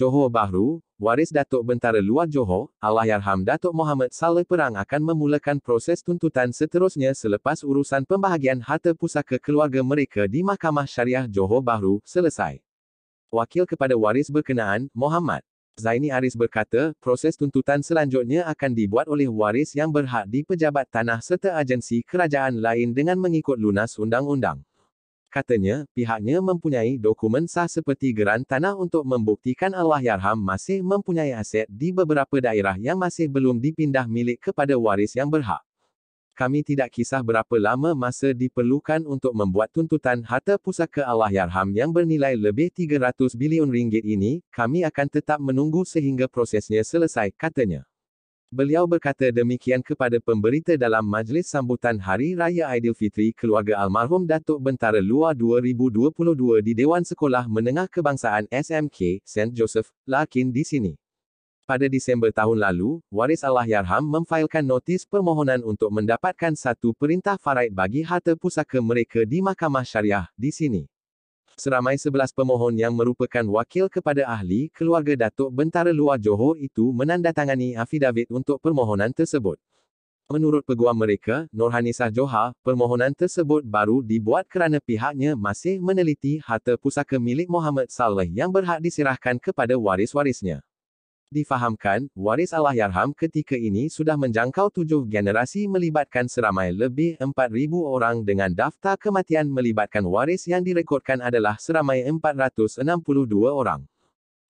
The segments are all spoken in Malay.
Johor Bahru, waris Datuk Bentara Luar Johor, Allahyarham Datuk Muhammad Saleh Perang akan memulakan proses tuntutan seterusnya selepas urusan pembahagian harta pusaka keluarga mereka di Mahkamah Syariah Johor Bahru selesai. Wakil kepada waris berkenaan, Muhammad Zaini Aris berkata, proses tuntutan selanjutnya akan dibuat oleh waris yang berhak di pejabat tanah serta agensi kerajaan lain dengan mengikut lunas undang-undang. Katanya, pihaknya mempunyai dokumen sah seperti geran tanah untuk membuktikan Allahyarham masih mempunyai aset di beberapa daerah yang masih belum dipindah milik kepada waris yang berhak kami tidak kisah berapa lama masa diperlukan untuk membuat tuntutan harta pusaka Allah Yarham yang bernilai lebih 300 bilion ringgit ini, kami akan tetap menunggu sehingga prosesnya selesai, katanya. Beliau berkata demikian kepada pemberita dalam majlis sambutan Hari Raya Aidilfitri keluarga almarhum Datuk Bentara Luar 2022 di Dewan Sekolah Menengah Kebangsaan SMK, St. Joseph, Larkin di sini pada Disember tahun lalu, waris Allah Yarham memfailkan notis permohonan untuk mendapatkan satu perintah faraid bagi harta pusaka mereka di Mahkamah Syariah, di sini. Seramai sebelas pemohon yang merupakan wakil kepada ahli keluarga Datuk Bentara Luar Johor itu menandatangani afidavit untuk permohonan tersebut. Menurut peguam mereka, Nurhanisah Johar, permohonan tersebut baru dibuat kerana pihaknya masih meneliti harta pusaka milik Muhammad Saleh yang berhak diserahkan kepada waris-warisnya. Difahamkan, waris Allah ketika ini sudah menjangkau tujuh generasi melibatkan seramai lebih 4,000 orang dengan daftar kematian melibatkan waris yang direkodkan adalah seramai 462 orang.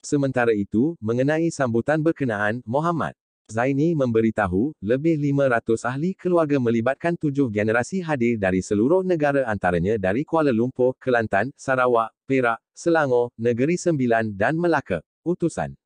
Sementara itu, mengenai sambutan berkenaan, Muhammad Zaini memberitahu, lebih 500 ahli keluarga melibatkan tujuh generasi hadir dari seluruh negara antaranya dari Kuala Lumpur, Kelantan, Sarawak, Perak, Selangor, Negeri Sembilan dan Melaka. Utusan.